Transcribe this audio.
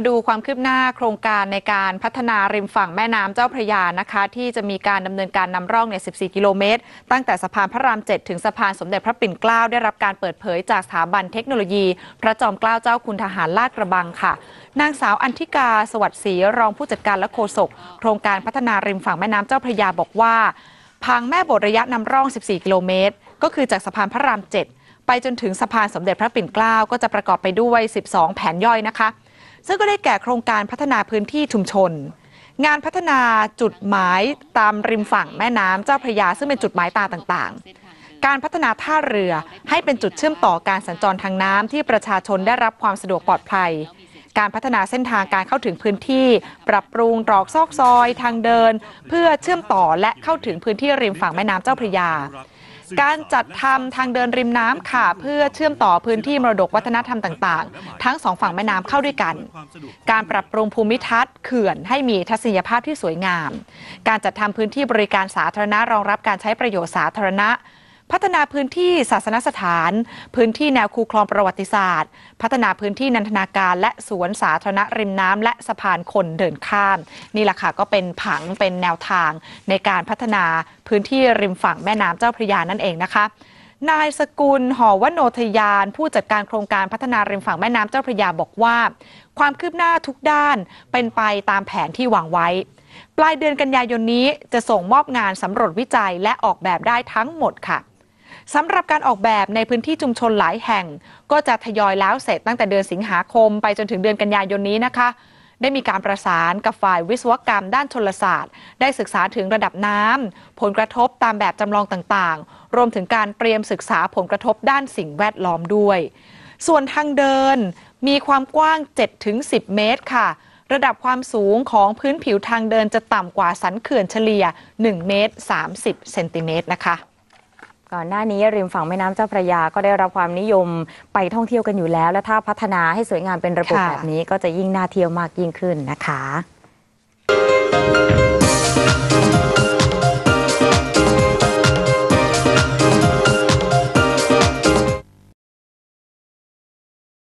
มาดูความคืบหน้าโครงการในการพัฒนาริมฝั่งแม่น้ำเจ้าพระยานะคะ ที่จะมีการดำเนินการนำร่องใน 14 กิโลเมตร ตั้งแต่สะพานพระราม 7 ถึงสะพานสมเด็จพระปิ่นเกล้าได้รับการเปิดเผยจากสถาบันเทคโนโลยี พระจอมเกล้าเจ้าคุณทหารลาดกระบังค่ะ นางสาวอันธิกาสวัสดิ์ศรีรองผู้จัดการและโฆษกโครงการพัฒนาริมฝั่งแม่น้ำเจ้าพระยาบอกว่าพังแม่บทระยะนำร่อง 14 กิโลเมตร ก็คือจากสะพานพระราม 7 ไปจนถึงสะพานสมเด็จพระปิ่นเกล้าก็จะประกอบไปด้วย 12 แผนย่อยนะคะซึ่งก็ได้แก่โครงการพัฒนาพื้นที่ชุมชน งานพัฒนาจุดหมายตามริมฝั่งแม่น้ำเจ้าพระยาซึ่งเป็นจุดหมายตาต่าง ๆ การพัฒนาท่าเรือให้เป็นจุดเชื่อมต่อการสัญจรทางน้ำที่ประชาชนได้รับความสะดวกปลอดภัย การพัฒนาเส้นทางการเข้าถึงพื้นที่ปรับปรุงตรอกซอกซอยทางเดิน เพื่อเชื่อมต่อและเข้าถึงพื้นที่ริมฝั่งแม่น้ำเจ้าพระยาการจัดทำทางเดินริมน้ำค่ะ เพื่อเชื่อมต่อพื้นที่มรดกวัฒนธรรมต่างๆ ทั้งสองฝั่งแม่น้ำเข้าด้วยกัน การปรับปรุงภูมิทัศน์ เขื่อนให้มีทัศนียภาพที่สวยงาม การจัดทำพื้นที่บริการสาธารณะรองรับการใช้ประโยชน์สาธารณะพัฒนาพื้นที่ศาสนสถาน พื้นที่แนวคูคลองประวัติศาสตร์ พัฒนาพื้นที่นันทนาการและสวนสาธารณะริมน้ำและสะพานคนเดินข้าม นี่แหละค่ะก็เป็นผังเป็นแนวทางในการพัฒนาพื้นที่ริมฝั่งแม่น้ำเจ้าพระยานั่นเองนะคะ นายสกุลหอวโนทยาน ผู้จัดการโครงการพัฒนาริมฝั่งแม่น้ำเจ้าพระยาบอกว่า ความคืบหน้าทุกด้าน เป็นไปตามแผนที่วางไว้ ปลายเดือนกันยายนนี้จะส่งมอบงานสำรวจวิจัยและออกแบบได้ทั้งหมดค่ะสำหรับการออกแบบในพื้นที่ชุมชนหลายแห่ง ก็จะทยอยแล้วเสร็จตั้งแต่เดือนสิงหาคม ไปจนถึงเดือนกันยายนนี้นะคะ ได้มีการประสานกับฝ่ายวิศวกรรมด้านชลศาสตร์ ได้ศึกษาถึงระดับน้ำ ผลกระทบตามแบบจำลองต่างๆ รวมถึงการเตรียมศึกษาผลกระทบด้านสิ่งแวดล้อมด้วย ส่วนทางเดินมีความกว้าง7-10 เมตรค่ะ ระดับความสูงของพื้นผิวทางเดินจะต่ำกว่าสันเขื่อนเฉลี่ย1เมตร30เซนติเมตรนะคะก่อนหน้านี้ริมฝั่งแม่น้ำเจ้าพระยาก็ได้รับความนิยมไปท่องเที่ยวกันอยู่แล้ว และถ้าพัฒนาให้สวยงามเป็นระบบะแบบนี้ก็จะยิ่งน่าเที่ยวมากยิ่งขึ้นนะคะ